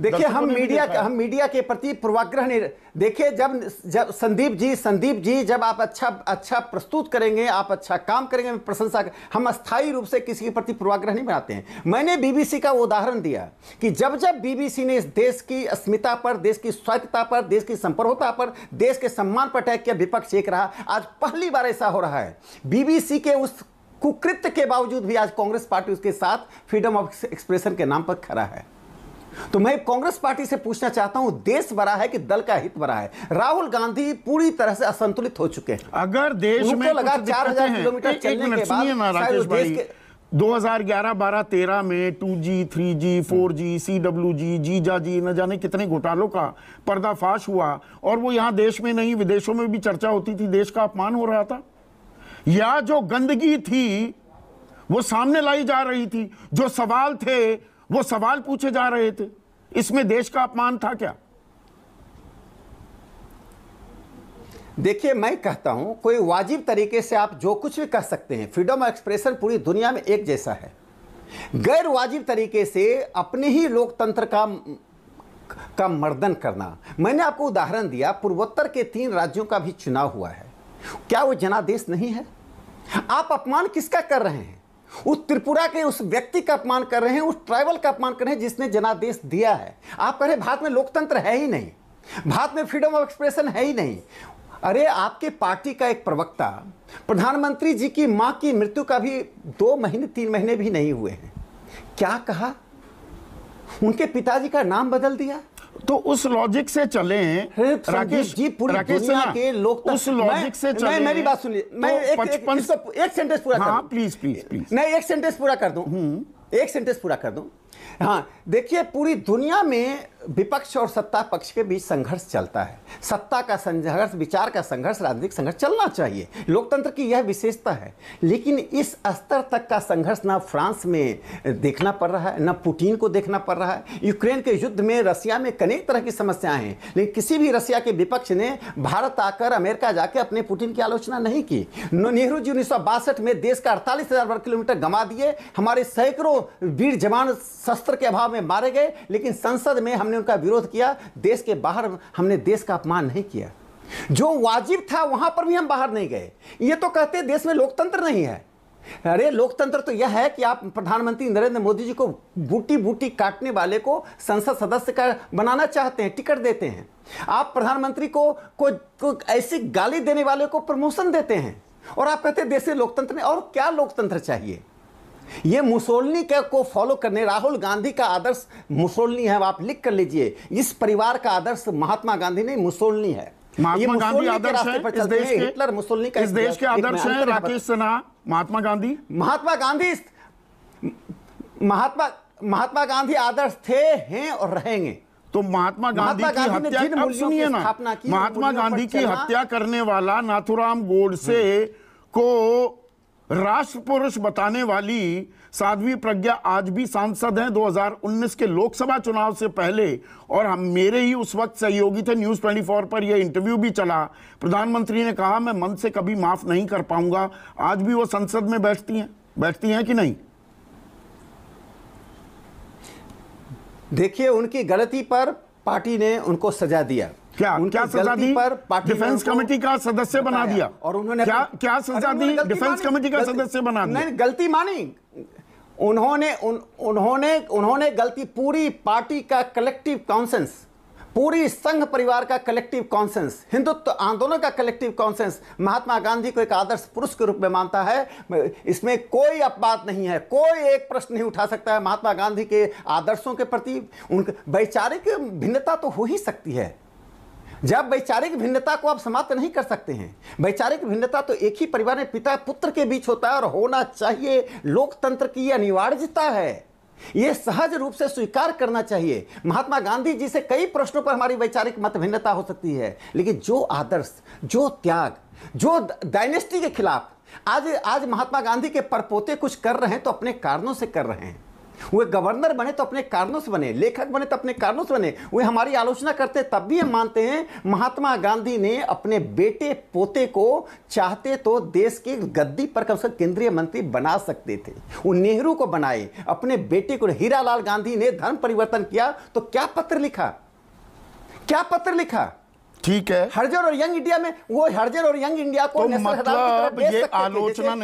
देखिए हम मीडिया हम मीडिया के प्रति पूर्वाग्रह नहीं देखिए जब जब संदीप जी संदीप जी जब आप अच्छा अच्छा प्रस्तुत करेंगे आप अच्छा काम करेंगे प्रशंसा कर, हम अस्थायी रूप से किसी के प्रति पूर्वाग्रह नहीं बनाते हैं मैंने बीबीसी का उदाहरण दिया कि जब जब बीबीसी ने इस देश की अस्मिता पर देश की स्वायत्तता पर देश की संप्रभुता पर देश के सम्मान पर अटैक किया विपक्ष एक रहा आज पहली बार ऐसा हो रहा है बीबीसी के उस कुकृत्य के बावजूद भी आज कांग्रेस पार्टी उसके साथ फ्रीडम ऑफ एक्सप्रेशन के नाम पर खड़ा है तो मैं कांग्रेस पार्टी से पूछना चाहता हूं देश बड़ा है कि दल का हित बड़ा है राहुल गांधी पूरी तरह से असंतुलित हो चुके हैं अगर देश में लगा चार हजार किलोमीटर चलने के बाद 2011-12-13 में 2G, 3G, 4G, CWG, जीजा जी न जाने कितने घोटालों का पर्दाफाश हुआ और वो यहाँ देश में नहीं विदेशों में भी चर्चा होती थी देश का अपमान हो रहा था या जो गंदगी थी वो सामने लाई जा रही थी जो सवाल थे वो सवाल पूछे जा रहे थे इसमें देश का अपमान था क्या देखिए मैं कहता हूं कोई वाजिब तरीके से आप जो कुछ भी कह सकते हैं फ्रीडम ऑफ एक्सप्रेशन पूरी दुनिया में एक जैसा है गैर वाजिब तरीके से अपने ही लोकतंत्र का का मर्दन करना मैंने आपको उदाहरण दिया पूर्वोत्तर के तीन राज्यों का भी चुनाव हुआ है क्या वो जनादेश नहीं है आप अपमान किसका कर रहे हैं उस त्रिपुरा के उस व्यक्ति का अपमान कर रहे हैं उस ट्राइबल का अपमान कर रहे हैं जिसने जनादेश दिया है आप कह रहे भारत में लोकतंत्र है ही नहीं भारत में फ्रीडम ऑफ एक्सप्रेशन है ही नहीं अरे आपके पार्टी का एक प्रवक्ता प्रधानमंत्री जी की मां की मृत्यु का भी दो महीने तीन महीने भी नहीं हुए हैं क्या कहा उनके पिताजी का नाम बदल दिया तो उस लॉजिक से चले राकेश जी पूरी राकेश दुनिया के लोग उस लॉजिक से चले मैं मेरी बात सुनिए तो मैं एक, एक, सेंटेंस पूरा कर प्लीज प्लीज प्लीज मैं एक सेंटेंस पूरा कर दूं हम्म। एक सेंटेंस पूरा कर दूं हाँ देखिए पूरी दुनिया में विपक्ष और सत्ता पक्ष के बीच संघर्ष चलता है सत्ता का संघर्ष विचार का संघर्ष राजनीतिक संघर्ष चलना चाहिए लोकतंत्र की यह विशेषता है लेकिन इस स्तर तक का संघर्ष ना फ्रांस में देखना पड़ रहा है ना पुतिन को देखना पड़ रहा है यूक्रेन के युद्ध में रसिया में अनेक तरह की समस्याएं हैं लेकिन किसी भी रसिया के विपक्ष ने भारत आकर अमेरिका जाकर अपने पुटिन की आलोचना नहीं की नेहरू जी उन्नीस में देश का अड़तालीस वर्ग किलोमीटर गंवा दिए हमारे सैकड़ों वीर जवान शस्त्र के अभाव में मारे गए लेकिन संसद में हमने हमने उनका विरोध किया देश के बाहर हमने देश का अपमान नहीं किया जो वाजिब था वहां पर भी हम बाहर नहीं गए ये तो कहते देश में लोकतंत्र नहीं है अरे लोकतंत्र तो यह है कि आप प्रधानमंत्री नरेंद्र मोदी जी को बूटी बूटी काटने वाले को संसद सदस्य का बनाना चाहते हैं टिकट देते हैं आप प्रधानमंत्री को को, को ऐसी गाली देने वाले को प्रमोशन देते हैं और आप कहते देश में लोकतंत्र नहीं और क्या लोकतंत्र चाहिए ये मुसोलनी के को फॉलो करने राहुल गांधी का आदर्श मुसोलनी है आप लिख कर लीजिए इस परिवार का आदर्श महात्मा गांधी नहीं मुसोलनी है महात्मा गांधी आदर्श है इस देश के हिटलर मुसोलनी का इस देश के आदर्श है राकेश सिन्हा महात्मा गांधी महात्मा गांधी महात्मा महात्मा गांधी आदर्श थे हैं और रहेंगे तो महात्मा गांधी की हत्या अब सुनिए ना महात्मा गांधी की हत्या करने वाला नाथुराम गोडसे हम्म। को राष्ट्रपुरुष बताने वाली साध्वी प्रज्ञा आज भी सांसद हैं 2019 के लोकसभा चुनाव से पहले और हम मेरे ही उस वक्त सहयोगी थे न्यूज़ 24 पर यह इंटरव्यू भी चला प्रधानमंत्री ने कहा मैं मन से कभी माफ़ नहीं कर पाऊंगा आज भी वो संसद में बैठती हैं बैठती हैं कि नहीं देखिए उनकी गलती पर पार्टी ने उनको सजा दिया क्या क्या सजा दी पर डिफेंस कमेटी का सदस्य बना दिया और उन्होंने क्या क्या सजा दी डिफेंस कमेटी का सदस्य बना दिया नहीं गलती मानी उन्होंने उन्होंने उन्होंने गलती पूरी पार्टी का कलेक्टिव कॉन्सेंस पूरी संघ परिवार का कलेक्टिव कॉन्सेंस हिंदुत्व आंदोलन का कलेक्टिव कॉन्सेंस महात्मा गांधी को एक आदर्श पुरुष के रूप में मानता है इसमें कोई अपवाद नहीं है कोई एक प्रश्न नहीं उठा सकता है महात्मा गांधी के आदर्शों के प्रति उनके वैचारिक भिन्नता तो हो ही सकती है जब वैचारिक भिन्नता को आप समाप्त नहीं कर सकते हैं वैचारिक भिन्नता तो एक ही परिवार में पिता पुत्र के बीच होता है और होना चाहिए लोकतंत्र की अनिवार्यता है ये सहज रूप से स्वीकार करना चाहिए महात्मा गांधी जी से कई प्रश्नों पर हमारी वैचारिक मत भिन्नता हो सकती है लेकिन जो आदर्श जो त्याग जो डायनेस्टी के खिलाफ आज आज महात्मा गांधी के परपोते कुछ कर रहे हैं तो अपने कारणों से कर रहे हैं वे गवर्नर बने तो अपने कारणों से बने लेखक बने तो अपने कारणों से बने वे हमारी आलोचना करते तब भी हम मानते हैं महात्मा गांधी ने अपने बेटे पोते को चाहते तो देश की गद्दी पर कम से कम केंद्रीय मंत्री बना सकते थे वो नेहरू को बनाए अपने बेटे को हीरालाल गांधी ने धर्म परिवर्तन किया तो क्या पत्र लिखा क्या पत्र लिखा ठीक है हर्जर और यंग इंडिया में वो हर्जर और यंग इंडिया को तो मतलब ये आलोचना